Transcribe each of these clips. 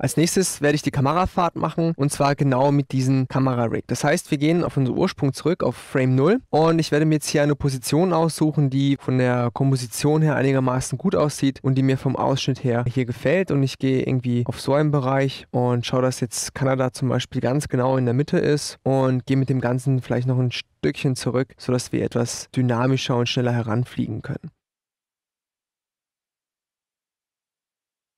Als nächstes werde ich die Kamerafahrt machen und zwar genau mit diesem Kamerarig. Das heißt, wir gehen auf unseren Ursprung zurück, auf Frame 0 und ich werde mir jetzt hier eine Position aussuchen, die von der Komposition her einigermaßen gut aussieht und die mir vom Ausschnitt her hier gefällt und ich gehe irgendwie auf so einen Bereich und schaue, dass jetzt Kanada zum Beispiel ganz genau in der Mitte ist und gehe mit dem Ganzen vielleicht noch ein Stückchen zurück, sodass wir etwas dynamischer und schneller heranfliegen können.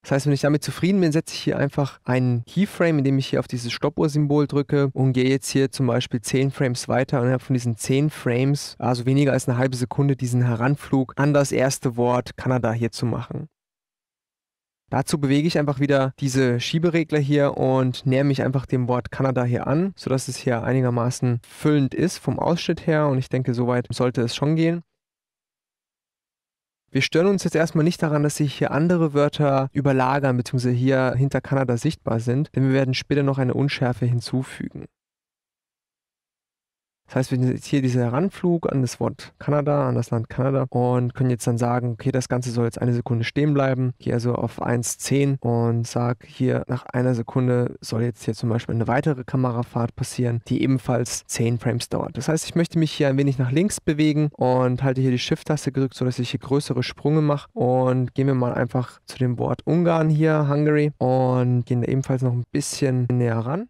Das heißt, wenn ich damit zufrieden bin, setze ich hier einfach einen Keyframe, indem ich hier auf dieses Stoppuhr-Symbol drücke und gehe jetzt hier zum Beispiel 10 Frames weiter und innerhalb von diesen 10 Frames, also weniger als eine halbe Sekunde, diesen Heranflug an das erste Wort Kanada hier zu machen. Dazu bewege ich einfach wieder diese Schieberegler hier und näher mich einfach dem Wort Kanada hier an, sodass es hier einigermaßen füllend ist vom Ausschnitt her und ich denke, soweit sollte es schon gehen. Wir stören uns jetzt erstmal nicht daran, dass sich hier andere Wörter überlagern bzw. hier hinter Kanada sichtbar sind, denn wir werden später noch eine Unschärfe hinzufügen. Das heißt, wir sind jetzt hier dieser Heranflug an das Wort Kanada, an das Land Kanada und können jetzt dann sagen, okay, das Ganze soll jetzt eine Sekunde stehen bleiben. Gehe also auf 1,10 und sage hier, nach einer Sekunde soll jetzt hier zum Beispiel eine weitere Kamerafahrt passieren, die ebenfalls 10 Frames dauert. Das heißt, ich möchte mich hier ein wenig nach links bewegen und halte hier die Shift-Taste gedrückt, sodass ich hier größere Sprünge mache und gehen wir mal einfach zu dem Wort Ungarn hier, Hungary und gehen da ebenfalls noch ein bisschen näher ran.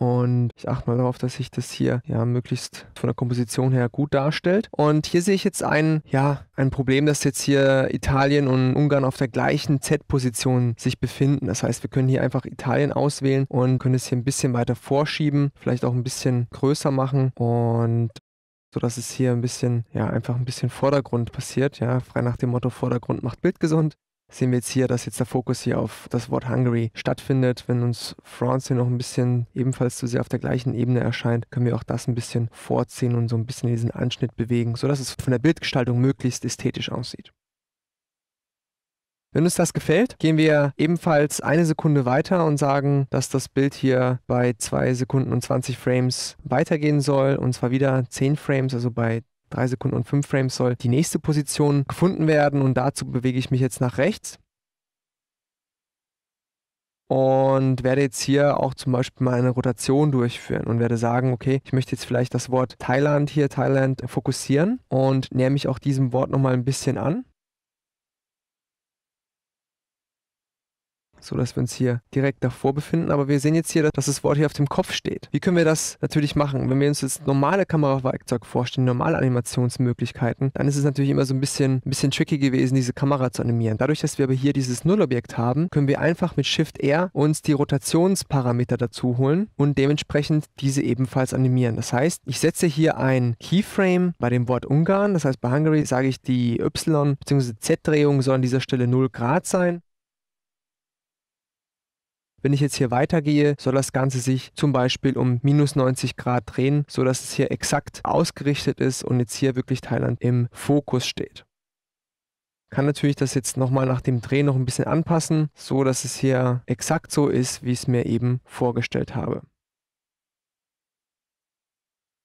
und ich achte mal darauf, dass sich das hier ja möglichst von der Komposition her gut darstellt. Und hier sehe ich jetzt ein, ja, ein Problem, dass jetzt hier Italien und Ungarn auf der gleichen Z-Position sich befinden. Das heißt, wir können hier einfach Italien auswählen und können es hier ein bisschen weiter vorschieben, vielleicht auch ein bisschen größer machen und so dass es hier ein bisschen, ja, einfach ein bisschen Vordergrund passiert, ja, frei nach dem Motto Vordergrund macht Bild gesund sehen wir jetzt hier, dass jetzt der Fokus hier auf das Wort Hungary stattfindet. Wenn uns France hier noch ein bisschen ebenfalls zu sehr auf der gleichen Ebene erscheint, können wir auch das ein bisschen vorziehen und so ein bisschen diesen Anschnitt bewegen, sodass es von der Bildgestaltung möglichst ästhetisch aussieht. Wenn uns das gefällt, gehen wir ebenfalls eine Sekunde weiter und sagen, dass das Bild hier bei 2 Sekunden und 20 Frames weitergehen soll. Und zwar wieder 10 Frames, also bei 3 Sekunden und 5 Frames soll die nächste Position gefunden werden und dazu bewege ich mich jetzt nach rechts. Und werde jetzt hier auch zum Beispiel mal eine Rotation durchführen und werde sagen, okay, ich möchte jetzt vielleicht das Wort Thailand hier, Thailand fokussieren und nähe mich auch diesem Wort nochmal ein bisschen an. so dass wir uns hier direkt davor befinden. Aber wir sehen jetzt hier, dass das Wort hier auf dem Kopf steht. Wie können wir das natürlich machen? Wenn wir uns jetzt normale Kamerawerkzeug vorstellen, normale Animationsmöglichkeiten, dann ist es natürlich immer so ein bisschen, ein bisschen tricky gewesen, diese Kamera zu animieren. Dadurch, dass wir aber hier dieses Nullobjekt haben, können wir einfach mit Shift R uns die Rotationsparameter dazu holen und dementsprechend diese ebenfalls animieren. Das heißt, ich setze hier ein Keyframe bei dem Wort Ungarn. Das heißt, bei Hungary sage ich, die Y- bzw. Z-Drehung soll an dieser Stelle 0 Grad sein. Wenn ich jetzt hier weitergehe, soll das Ganze sich zum Beispiel um minus 90 Grad drehen, sodass es hier exakt ausgerichtet ist und jetzt hier wirklich Thailand im Fokus steht. Kann natürlich das jetzt nochmal nach dem Dreh noch ein bisschen anpassen, so dass es hier exakt so ist, wie ich es mir eben vorgestellt habe.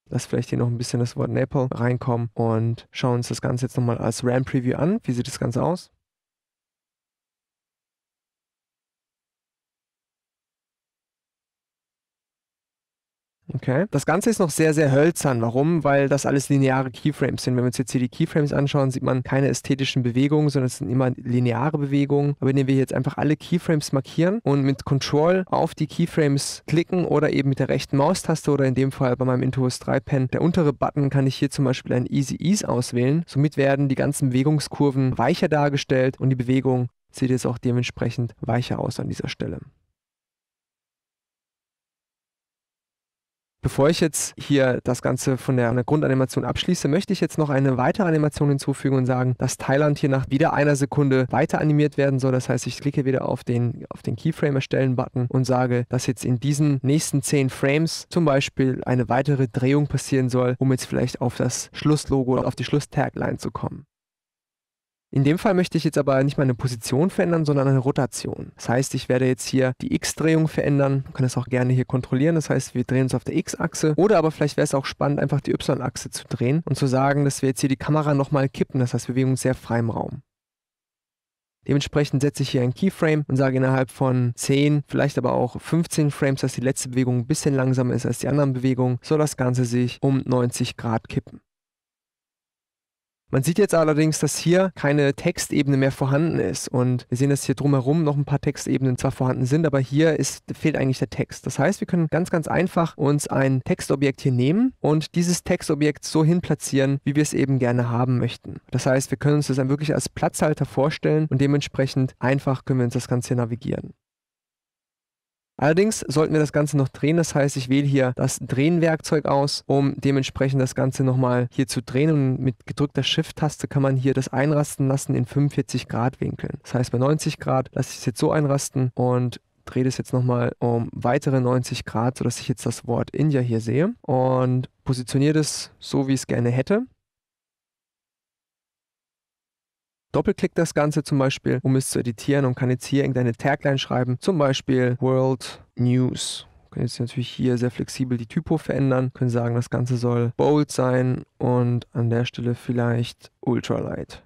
Lass vielleicht hier noch ein bisschen das Wort Nepal reinkommen und schauen uns das Ganze jetzt nochmal als RAM-Preview an. Wie sieht das Ganze aus? Okay. Das Ganze ist noch sehr, sehr hölzern. Warum? Weil das alles lineare Keyframes sind. Wenn wir uns jetzt hier die Keyframes anschauen, sieht man keine ästhetischen Bewegungen, sondern es sind immer lineare Bewegungen. Aber indem wir jetzt einfach alle Keyframes markieren und mit Control auf die Keyframes klicken oder eben mit der rechten Maustaste oder in dem Fall bei meinem Intuos 3 Pen, der untere Button, kann ich hier zum Beispiel ein Easy Ease auswählen. Somit werden die ganzen Bewegungskurven weicher dargestellt und die Bewegung sieht jetzt auch dementsprechend weicher aus an dieser Stelle. Bevor ich jetzt hier das Ganze von der, Grundanimation abschließe, möchte ich jetzt noch eine weitere Animation hinzufügen und sagen, dass Thailand hier nach wieder einer Sekunde weiter animiert werden soll. Das heißt, ich klicke wieder auf den, auf den Keyframe erstellen Button und sage, dass jetzt in diesen nächsten zehn Frames zum Beispiel eine weitere Drehung passieren soll, um jetzt vielleicht auf das Schlusslogo oder auf die Schlusstagline zu kommen. In dem Fall möchte ich jetzt aber nicht meine Position verändern, sondern eine Rotation. Das heißt, ich werde jetzt hier die X-Drehung verändern, Man kann das auch gerne hier kontrollieren. Das heißt, wir drehen uns auf der X-Achse oder aber vielleicht wäre es auch spannend, einfach die Y-Achse zu drehen und zu sagen, dass wir jetzt hier die Kamera nochmal kippen. Das heißt, wir bewegen uns sehr frei im Raum. Dementsprechend setze ich hier ein Keyframe und sage innerhalb von 10, vielleicht aber auch 15 Frames, dass die letzte Bewegung ein bisschen langsamer ist als die anderen Bewegungen, soll das Ganze sich um 90 Grad kippen. Man sieht jetzt allerdings, dass hier keine Textebene mehr vorhanden ist. Und wir sehen, dass hier drumherum noch ein paar Textebenen zwar vorhanden sind, aber hier ist, fehlt eigentlich der Text. Das heißt, wir können ganz, ganz einfach uns ein Textobjekt hier nehmen und dieses Textobjekt so hin platzieren, wie wir es eben gerne haben möchten. Das heißt, wir können uns das dann wirklich als Platzhalter vorstellen und dementsprechend einfach können wir uns das Ganze hier navigieren. Allerdings sollten wir das Ganze noch drehen. Das heißt, ich wähle hier das Drehenwerkzeug aus, um dementsprechend das Ganze nochmal hier zu drehen. Und mit gedrückter Shift-Taste kann man hier das einrasten lassen in 45 Grad Winkeln. Das heißt, bei 90 Grad lasse ich es jetzt so einrasten und drehe das jetzt nochmal um weitere 90 Grad, sodass ich jetzt das Wort India hier sehe und positioniere es so, wie ich es gerne hätte. doppelklick das Ganze zum Beispiel, um es zu editieren und kann jetzt hier irgendeine Tagline schreiben, zum Beispiel World News. Können jetzt natürlich hier sehr flexibel die Typo verändern, können sagen, das Ganze soll bold sein und an der Stelle vielleicht ultralight.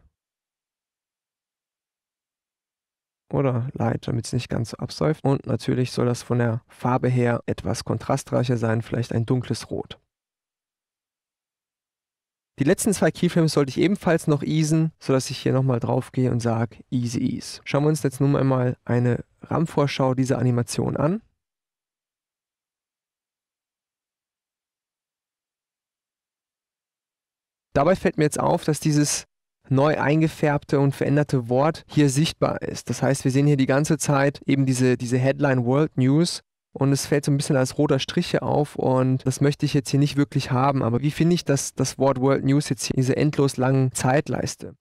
oder Light, damit es nicht ganz so absäuft. Und natürlich soll das von der Farbe her etwas kontrastreicher sein, vielleicht ein dunkles Rot. Die letzten zwei Keyframes sollte ich ebenfalls noch easen, sodass ich hier nochmal drauf gehe und sage Easy Ease. Schauen wir uns jetzt nun einmal eine RAM-Vorschau dieser Animation an. Dabei fällt mir jetzt auf, dass dieses neu eingefärbte und veränderte Wort hier sichtbar ist. Das heißt, wir sehen hier die ganze Zeit eben diese, diese Headline World News und es fällt so ein bisschen als roter Strich hier auf und das möchte ich jetzt hier nicht wirklich haben. Aber wie finde ich das, das Wort World News jetzt hier in dieser endlos langen Zeitleiste?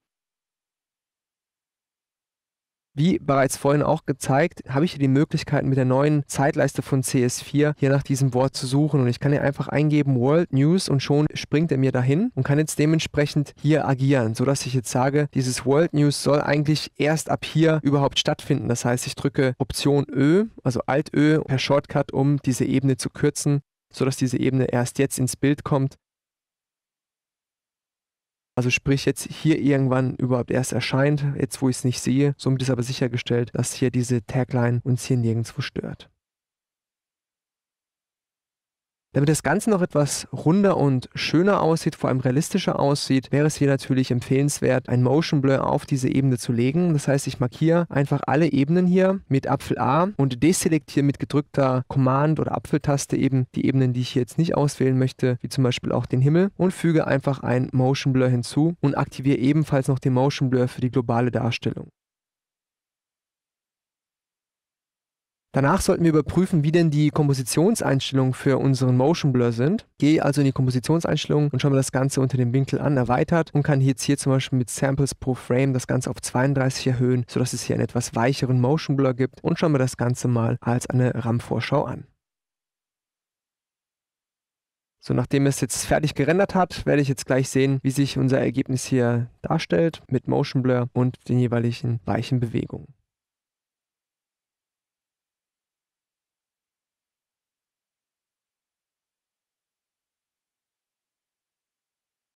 Wie bereits vorhin auch gezeigt, habe ich hier die Möglichkeit mit der neuen Zeitleiste von CS4 hier nach diesem Wort zu suchen und ich kann hier einfach eingeben World News und schon springt er mir dahin und kann jetzt dementsprechend hier agieren, sodass ich jetzt sage, dieses World News soll eigentlich erst ab hier überhaupt stattfinden. Das heißt, ich drücke Option Ö, also Alt Ö per Shortcut, um diese Ebene zu kürzen, sodass diese Ebene erst jetzt ins Bild kommt also sprich jetzt hier irgendwann überhaupt erst erscheint, jetzt wo ich es nicht sehe. Somit ist aber sichergestellt, dass hier diese Tagline uns hier nirgendwo stört. Damit das Ganze noch etwas runder und schöner aussieht, vor allem realistischer aussieht, wäre es hier natürlich empfehlenswert, ein Motion Blur auf diese Ebene zu legen. Das heißt, ich markiere einfach alle Ebenen hier mit Apfel A und deselektiere mit gedrückter Command- oder Apfeltaste eben die Ebenen, die ich jetzt nicht auswählen möchte, wie zum Beispiel auch den Himmel und füge einfach ein Motion Blur hinzu und aktiviere ebenfalls noch den Motion Blur für die globale Darstellung. Danach sollten wir überprüfen, wie denn die Kompositionseinstellungen für unseren Motion Blur sind. Gehe also in die Kompositionseinstellungen und schaue mir das Ganze unter dem Winkel an, erweitert und kann jetzt hier zum Beispiel mit Samples pro Frame das Ganze auf 32 erhöhen, sodass es hier einen etwas weicheren Motion Blur gibt und schaue mir das Ganze mal als eine RAM-Vorschau an. So, nachdem es jetzt fertig gerendert hat, werde ich jetzt gleich sehen, wie sich unser Ergebnis hier darstellt mit Motion Blur und den jeweiligen weichen Bewegungen.